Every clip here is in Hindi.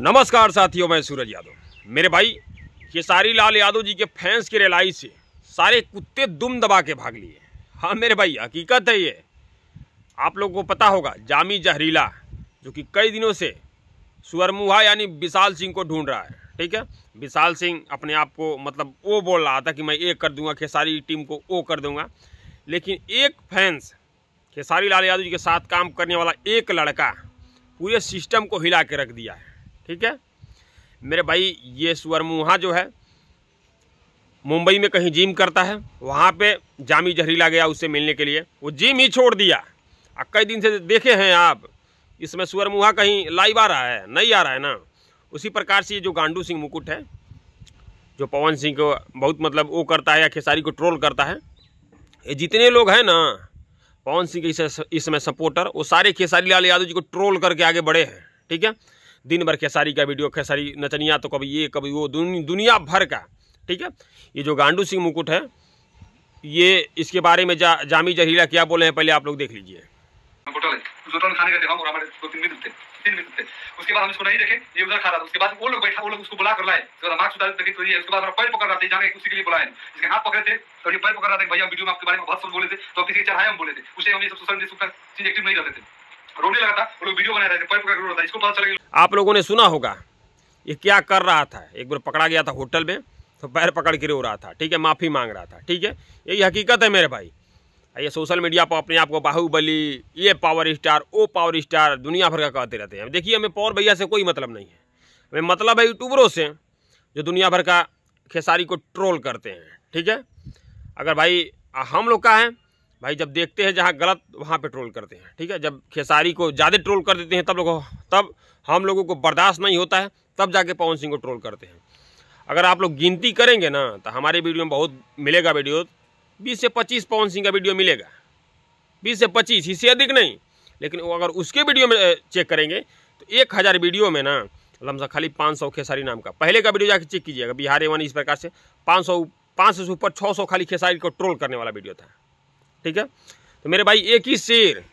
नमस्कार साथियों मैं सूरज यादव मेरे भाई खेसारी लाल यादव जी के फैंस की रिलाई से सारे कुत्ते दुम दबा के भाग लिए हाँ मेरे भाई हकीकत है ये आप लोगों को पता होगा जामी जहरीला जो कि कई दिनों से सुअरमुहा यानी विशाल सिंह को ढूंढ रहा है ठीक है विशाल सिंह अपने आप को मतलब वो बोल रहा था कि मैं ये कर दूंगा खेसारी टीम को वो कर दूंगा लेकिन एक फैंस खेसारी लाल यादव जी के साथ काम करने वाला एक लड़का पूरे सिस्टम को हिला के रख दिया है ठीक है मेरे भाई ये मुहा जो है मुंबई में कहीं जिम करता है वहाँ पे जामी जहरीला गया उससे मिलने के लिए वो जिम ही छोड़ दिया और कई दिन से देखे हैं आप इसमें मुहा कहीं लाइव आ रहा है नहीं आ रहा है ना उसी प्रकार से ये जो गांडू सिंह मुकुट है जो पवन सिंह को बहुत मतलब वो करता है या खेसारी को ट्रोल करता है ये जितने लोग हैं ना पवन सिंह के इस, सपोर्टर वो सारे खेसारी लाल यादव जी को ट्रोल करके आगे बढ़े हैं ठीक है दिन भर खेसारी का वीडियो खेसारी नचनिया तो कभी ये कभी वो दुन, दुनिया भर का ठीक है ये जो गांडू सिंह मुकुट है ये इसके बारे में जा, जामी जहरीला क्या बोले हैं पहले आप लोग देख लीजिए तो उसके बाद हम इसको नहीं देखे ये उधर खा रहा था उसके बाद वो लोग बैठा वो लोग उसको बुला कर लाए मास्क उतार देखे तो ये उसके बाद पैर पकड़ रहा था जाके उसी के लिए बुलाए इसके हाथ पकड़े थे और तो ये पैर पकड़ रहा था भैया वीडियो में आपके बारे में बहुत सब बोले थे तो किसी चढ़ाए हम बोले थे उसे हम ये सब सोशल मीडिया चीज एक्टिव नहीं रहते थे रोने लगा था वो लोग वीडियो बना रहे थे पैर पकड़ था इसको पता चला आप लोगों ने सुना होगा ये क्या कर रहा था एक बार पकड़ा गया था होटल में तो पैर पकड़ के रो रहा था ठीक है माफ़ी मांग रहा था ठीक है यही हकीकत है मेरे भाई ये सोशल मीडिया पर अपने आप को बाहुबली ये पावर स्टार ओ पावर स्टार दुनिया भर का कहते रहते हैं देखिए हमें पावर भैया से कोई मतलब नहीं है हमें मतलब है यूट्यूबरों से जो दुनिया भर का खेसारी को ट्रोल करते हैं ठीक है अगर भाई हम लोग का हैं भाई जब देखते हैं जहाँ गलत वहाँ पे ट्रोल करते हैं ठीक है जब खेसारी को ज़्यादा ट्रोल कर देते हैं तब लोग तब हम लोगों को बर्दाश्त नहीं होता है तब जाके पवन सिंह को ट्रोल करते हैं अगर आप लोग गिनती करेंगे ना तो हमारे वीडियो में बहुत मिलेगा वीडियो बीस से पच्चीस पवन सिंह का वीडियो मिलेगा बीस से पच्चीस इससे अधिक नहीं लेकिन अगर उसके वीडियो में चेक करेंगे तो एक हज़ार वीडियो में ना लमसा खाली पाँच सौ खेसारी नाम का पहले का वीडियो जाके चेक कीजिएगा बिहार एवं इस प्रकार से पाँच सौ पाँच सौ से ऊपर छः सौ खाली खेसारी को ट्रोल करने वाला वीडियो था ठीक है तो मेरे भाई एक ही शेर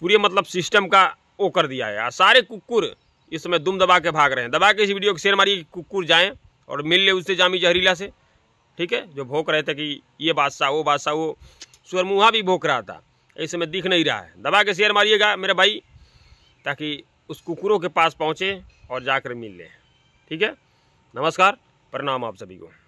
पूरे मतलब सिस्टम का वो कर दिया है सारे कुकुर इस समय दुम दबा के भाग रहे हैं दबा के इस वीडियो को शेयर मारिए कुकुर जाएँ और मिल ले उससे जामी जहरीला से ठीक है जो भोंक रहे थे कि ये बादशाह वो बादशाह वो सुरमुहा भी भोंक रहा था इस समय दिख नहीं रहा है दबा के शेयर मारिएगा मेरे भाई ताकि उस कुकुरों के पास पहुँचे और जाकर मिल लें ठीक है नमस्कार प्रणाम आप सभी को